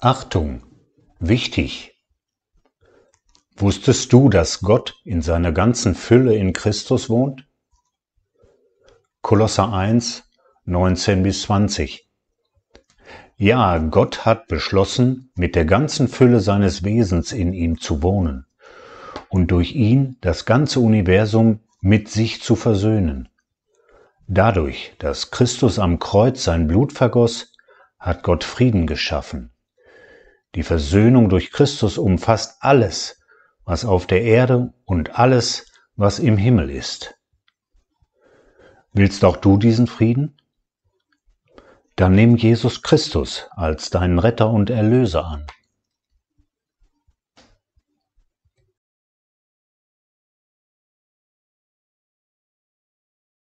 Achtung, wichtig! Wusstest du, dass Gott in seiner ganzen Fülle in Christus wohnt? Kolosser 1, 19 bis 20. Ja, Gott hat beschlossen, mit der ganzen Fülle seines Wesens in ihm zu wohnen und durch ihn das ganze Universum mit sich zu versöhnen. Dadurch, dass Christus am Kreuz sein Blut vergoss, hat Gott Frieden geschaffen. Die Versöhnung durch Christus umfasst alles, was auf der Erde und alles, was im Himmel ist. Willst auch du diesen Frieden? Dann nimm Jesus Christus als deinen Retter und Erlöser an.